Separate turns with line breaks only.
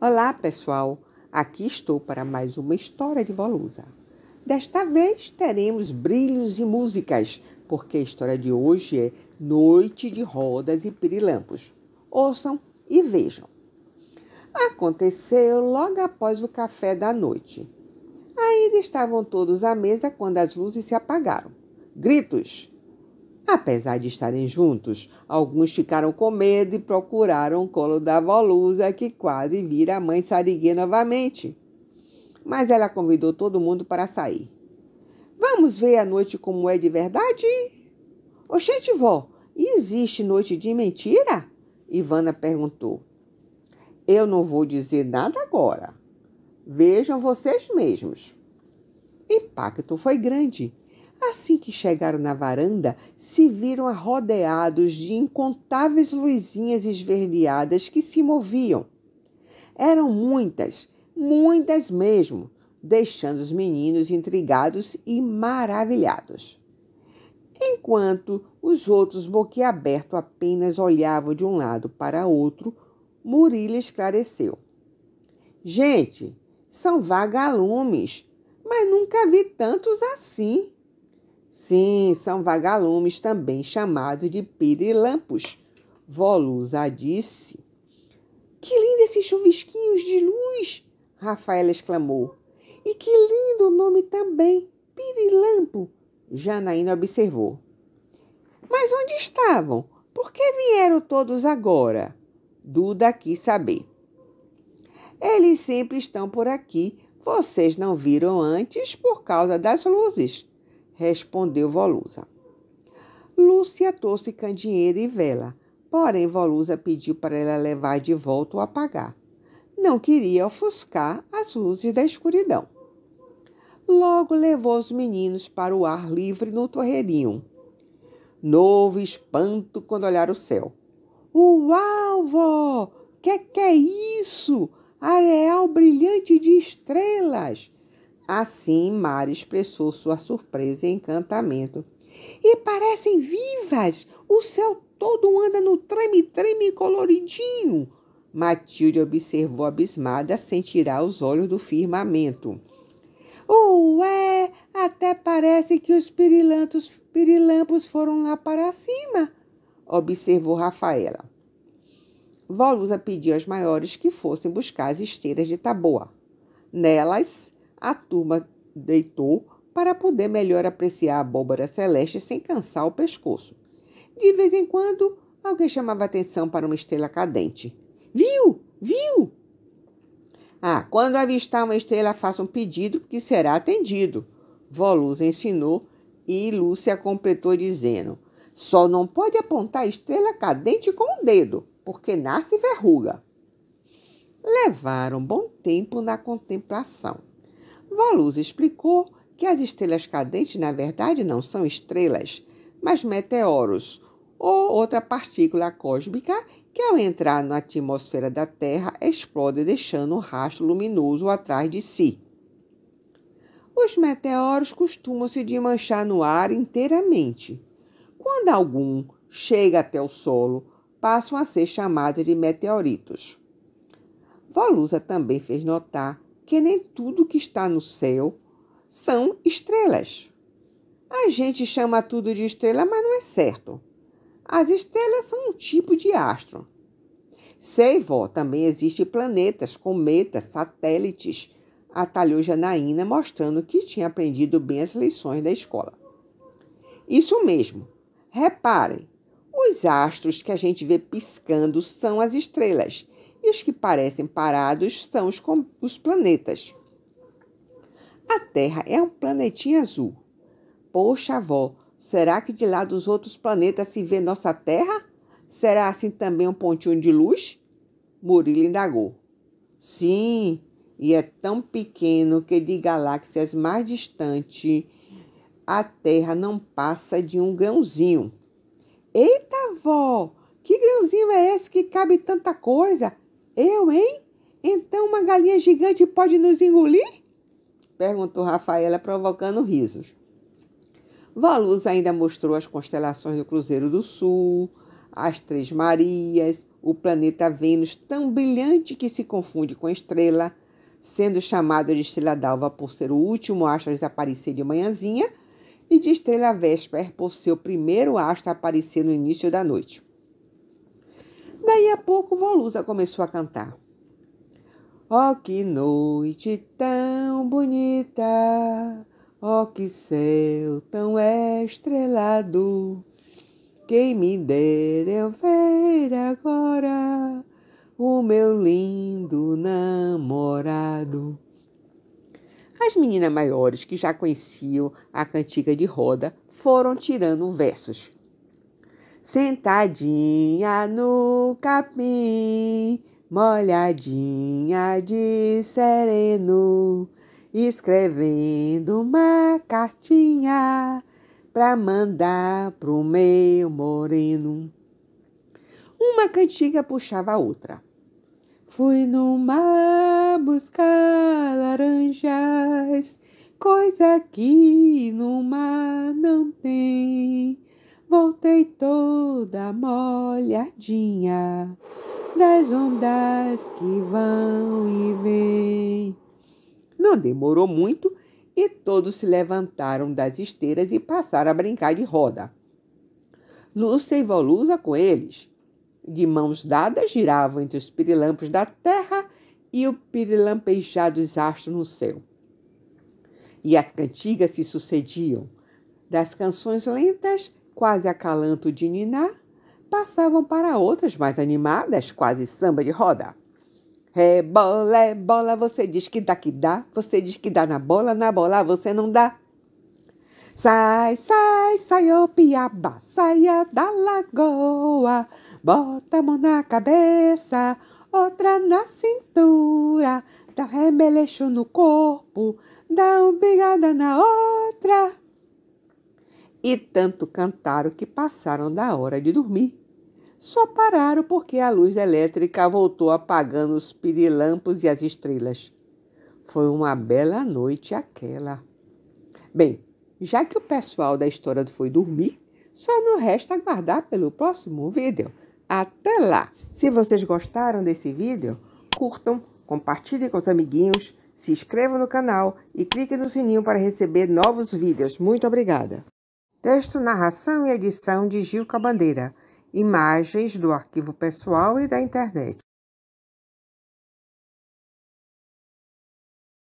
Olá, pessoal! Aqui estou para mais uma história de Volusa. Desta vez teremos brilhos e músicas, porque a história de hoje é Noite de Rodas e Pirilampos. Ouçam e vejam. Aconteceu logo após o café da noite. Ainda estavam todos à mesa quando as luzes se apagaram. Gritos, Apesar de estarem juntos, alguns ficaram com medo e procuraram o colo da Volusa, que quase vira a mãe sarigue novamente. Mas ela convidou todo mundo para sair. Vamos ver a noite como é de verdade? Oxente, vó, existe noite de mentira? Ivana perguntou. Eu não vou dizer nada agora. Vejam vocês mesmos. Impacto foi grande. Assim que chegaram na varanda, se viram rodeados de incontáveis luzinhas esverdeadas que se moviam. Eram muitas, muitas mesmo, deixando os meninos intrigados e maravilhados. Enquanto os outros boquiaberto apenas olhavam de um lado para outro, Murilo esclareceu. Gente, são vagalumes, mas nunca vi tantos assim. Sim, são vagalumes também chamados de pirilampos. Volusa disse. Que lindo esses chuvisquinhos de luz! Rafaela exclamou. E que lindo o nome também, pirilampo! Janaína observou. Mas onde estavam? Por que vieram todos agora? Duda quis saber. Eles sempre estão por aqui. Vocês não viram antes por causa das luzes respondeu Volusa. Lúcia trouxe candeeiro e vela, porém Volusa pediu para ela levar de volta o apagar. Não queria ofuscar as luzes da escuridão. Logo levou os meninos para o ar livre no torreirinho. Novo espanto quando olhar o céu. Uau, vó! Que que é isso? Areal brilhante de estrelas! Assim, Mara expressou sua surpresa e encantamento. E parecem vivas! O céu todo anda no treme-treme coloridinho. Matilde observou abismada sem tirar os olhos do firmamento. Ué, uh, até parece que os pirilampos, pirilampos foram lá para cima, observou Rafaela. Volusa pediu às maiores que fossem buscar as esteiras de Taboa. Nelas, a turma deitou para poder melhor apreciar a abóbora celeste sem cansar o pescoço. De vez em quando, alguém chamava atenção para uma estrela cadente. Viu? Viu? Ah, quando avistar uma estrela, faça um pedido que será atendido. Volus ensinou e Lúcia completou dizendo: Só não pode apontar a estrela cadente com o um dedo, porque nasce verruga. Levaram bom tempo na contemplação. Volus explicou que as estrelas cadentes, na verdade, não são estrelas, mas meteoros ou outra partícula cósmica que, ao entrar na atmosfera da Terra, explode deixando um rastro luminoso atrás de si. Os meteoros costumam se desmanchar no ar inteiramente. Quando algum chega até o solo, passam a ser chamados de meteoritos. Volusa também fez notar que nem tudo que está no céu são estrelas. A gente chama tudo de estrela, mas não é certo. As estrelas são um tipo de astro. Vó também existem planetas, cometas, satélites, atalhou Janaína, mostrando que tinha aprendido bem as lições da escola. Isso mesmo. Reparem, os astros que a gente vê piscando são as estrelas os que parecem parados são os, os planetas. A Terra é um planetinha azul. Poxa, avó, será que de lá dos outros planetas se vê nossa Terra? Será assim também um pontinho de luz? Murilo indagou. Sim, e é tão pequeno que de galáxias mais distantes a Terra não passa de um grãozinho. Eita, avó! Que grãozinho é esse que cabe tanta coisa? Eu, hein? Então uma galinha gigante pode nos engolir? Perguntou Rafaela, provocando risos. Valuz ainda mostrou as constelações do Cruzeiro do Sul, as Três Marias, o planeta Vênus, tão brilhante que se confunde com a estrela, sendo chamado de estrela d'alva por ser o último astro a desaparecer de manhãzinha e de estrela vésper por ser o primeiro astro a aparecer no início da noite. Daí a pouco Volusa começou a cantar. Oh, que noite tão bonita! Oh, que céu tão estrelado! Quem me der eu ver agora o meu lindo namorado. As meninas maiores que já conheciam a cantiga de roda foram tirando versos. Sentadinha no capim, molhadinha de sereno, escrevendo uma cartinha pra mandar pro meu moreno. Uma cantiga puxava a outra. Fui no mar buscar laranjas, coisa que no mar não tem voltei toda molhadinha das ondas que vão e vêm. Não demorou muito e todos se levantaram das esteiras e passaram a brincar de roda. Lúcia e Volusa com eles. De mãos dadas giravam entre os pirilampos da terra e o pirilampejar dos astros no céu. E as cantigas se sucediam, das canções lentas quase acalanto de niná, passavam para outras mais animadas, quase samba de roda. Rebola, é, é bola, você diz que dá que dá, você diz que dá na bola, na bola você não dá. Sai, sai, sai, ô piaba, saia da lagoa, bota a mão na cabeça, outra na cintura, dá um remeleixo no corpo, dá um bigada na outra e tanto cantaram que passaram da hora de dormir. Só pararam porque a luz elétrica voltou apagando os pirilampos e as estrelas. Foi uma bela noite aquela. Bem, já que o pessoal da história foi dormir, só não resta aguardar pelo próximo vídeo. Até lá! Se vocês gostaram desse vídeo, curtam, compartilhem com os amiguinhos, se inscrevam no canal e cliquem no sininho para receber novos vídeos. Muito obrigada! Texto, narração e edição de Gil Cabandeira. Imagens do arquivo pessoal e da internet.